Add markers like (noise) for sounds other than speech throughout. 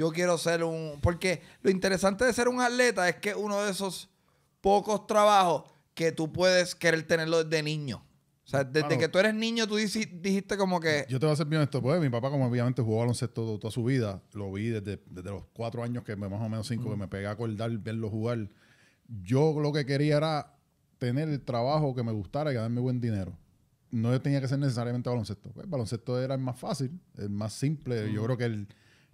yo quiero ser un... Porque lo interesante de ser un atleta es que uno de esos pocos trabajos que tú puedes querer tenerlo desde niño. O sea, desde que tú eres niño, tú dijiste como que... Yo te voy a hacer bien esto. pues mi papá como obviamente jugó baloncesto toda, su vida, lo vi desde, los cuatro años, que más o menos cinco, que me pegué a acordar, verlo jugar. Yo lo que quería era tener el trabajo que me gustara y ganarme buen dinero no tenía que ser necesariamente baloncesto. El pues, baloncesto era el más fácil, el más simple. Yo creo que el,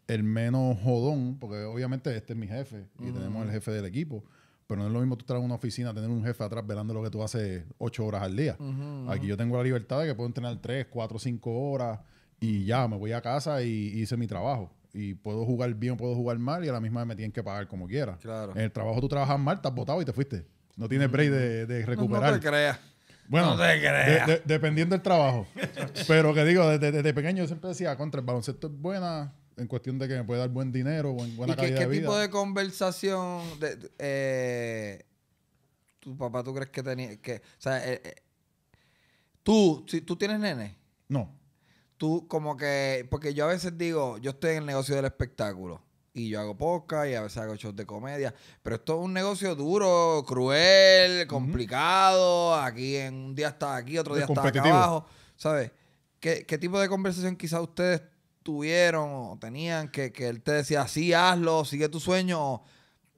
el menos jodón, porque obviamente este es mi jefe y tenemos el jefe del equipo. Pero no es lo mismo tú estar en una oficina, tener un jefe atrás velando lo que tú haces ocho horas al día. Aquí yo tengo la libertad de que puedo entrenar tres, cuatro, cinco horas y ya me voy a casa y, hice mi trabajo. Y puedo jugar bien puedo jugar mal y a la misma me tienen que pagar como quiera. Claro. En el trabajo tú trabajas mal, estás botado y te fuiste. No tienes break de, recuperar. No, te creas. Bueno, no te creas. dependiendo del trabajo. (laughs) Pero que digo, desde, desde pequeño yo siempre decía, contra el baloncesto es buena, en cuestión de que me puede dar buen dinero, en buena calidad qué, tipo de conversación de, eh, tu papá tú crees que tenía que, eh, eh, tú, si tú tienes nene? No. Tú como que porque yo a veces digo, yo estoy en el negocio del espectáculo y yo hago podcast y a veces hago shows de comedia, pero esto es un negocio duro, cruel, complicado, aquí en un día está aquí, otro día está acá abajo, ¿sabes? ¿Qué, ¿Qué tipo de conversación quizás ustedes tuvieron o tenían que, que él te decía, sí, hazlo, sigue tu sueño,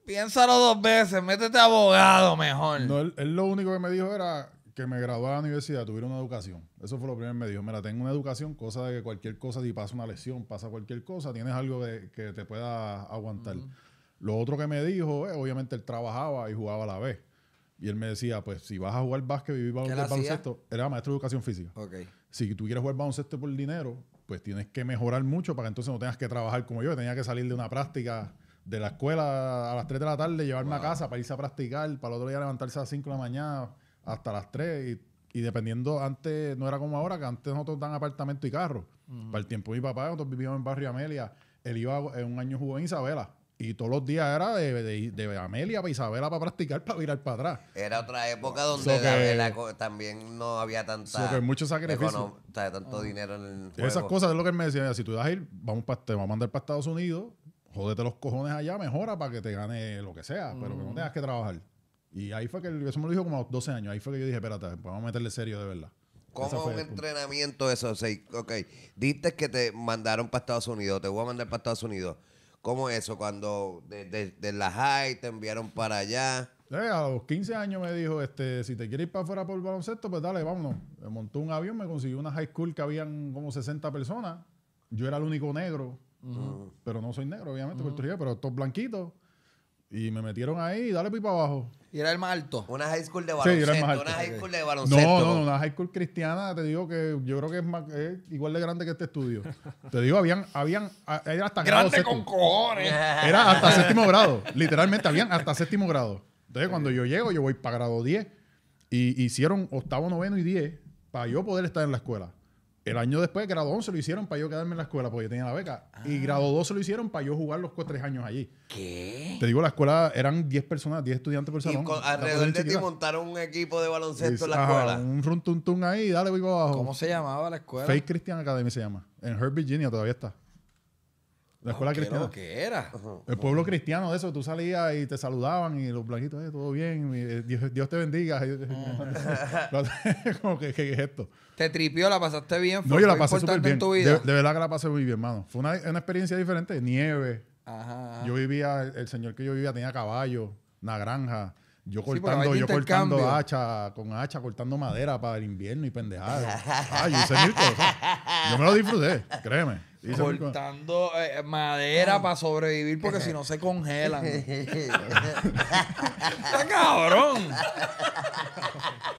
piénsalo dos veces, métete abogado mejor. No, él, lo único que me dijo era que me graduara de la universidad, tuviera una educación. Eso fue lo primero que me dijo. Mira, tengo una educación, cosa de que cualquier cosa, si pasa una lesión, pasa cualquier cosa, tienes algo que te pueda aguantar. Lo otro que me dijo, eh, obviamente él trabajaba y jugaba a la vez. Y él me decía, pues si vas a jugar básquet, vivir baloncesto, era maestro de educación física. Okay. Si tú quieres jugar baloncesto por dinero, pues tienes que mejorar mucho para que entonces no tengas que trabajar como yo. Tenía que salir de una práctica de la escuela a las 3 de la tarde, llevarme a casa para irse a practicar, para el otro día levantarse a las 5 de la mañana hasta las 3. Y, dependiendo, antes no era como ahora, que antes nosotros dan apartamento y carro. Para el tiempo de mi papá, nosotros vivíamos en Barrio Amelia. Él iba, en un año jugó en Isabela y todos los días era de, de, Amelia para Isabela para practicar, para virar para atrás. Era otra época donde también no había tanta. que mucho sacrificio. tanto ah. dinero en el Esas cosas es lo que él me decía. si tú vas a ir, vamos te vamos a mandar para Estados Unidos, jódete los cojones allá, mejora para que te gane lo que sea, pero que no mm. tengas que trabajar. Y ahí fue que, eso me lo dijo como a los 12 años, ahí fue que yo dije, espérate, vamos a meterle serio de verdad. ¿Cómo un entrenamiento eso? O sea, ok, diste que te mandaron para Estados Unidos, te voy a mandar para Estados Unidos ¿Cómo eso? Cuando de, de, la high te enviaron para allá. Eh, a los 15 años me dijo, este, si te quieres ir para afuera por el baloncesto, pues dale, vámonos. Me montó un avión, me consiguió una high school que habían como 60 personas. Yo era el único negro, pero no soy negro, obviamente, pero todos blanquitos. Y me metieron ahí y dale pipa abajo. Y era el más alto. Una high school de baloncesto. Sí, era el más alto. Una high school de baloncesto. No, no, una high school cristiana, te digo que yo creo que es, igual de grande que este estudio. te digo, habían, habían, era hasta grande con cojones. Era hasta (laughs) séptimo grado. Literalmente, habían hasta séptimo grado. Entonces, cuando yo llego, yo voy para grado 10. Y hicieron octavo, noveno y 10 para yo poder estar en la escuela. El año después, grado 11 lo hicieron para yo quedarme en la escuela porque yo tenía la beca. Y ah. grado 12 lo hicieron para yo jugar los cuatro años allí. ¿Qué? Te digo, la escuela eran 10 personas, 10 estudiantes por salón. alrededor de ti montaron un equipo de baloncesto en la escuela. un run ahí, dale, voy abajo. ¿Cómo se llamaba la escuela? Faith Christian Academy se llama. En Herb, Virginia todavía está. La escuela cristiana. Que era. El pueblo cristiano, de eso, tú salías y te saludaban y los blanquitos, eh, todo bien, eh, Dios, te bendiga. (laughs) Ah. Como que, ¿qué es esto? Te tripió, la pasaste bien. Fue no, yo la pasé bien. Tu vida. De, verdad que la pasé muy bien, hermano. Fue una, una experiencia diferente. Nieve. Ajá, Yo vivía, el, señor que yo vivía tenía caballo, una granja. Yo cortando, yo cortando hacha, con hacha, cortando madera para el invierno y pendejadas. Ay, (laughs) ah, Yo me lo disfruté, créeme. cortando eh, madera para sobrevivir porque si no se congelan. (laughs) ¡Está cabrón!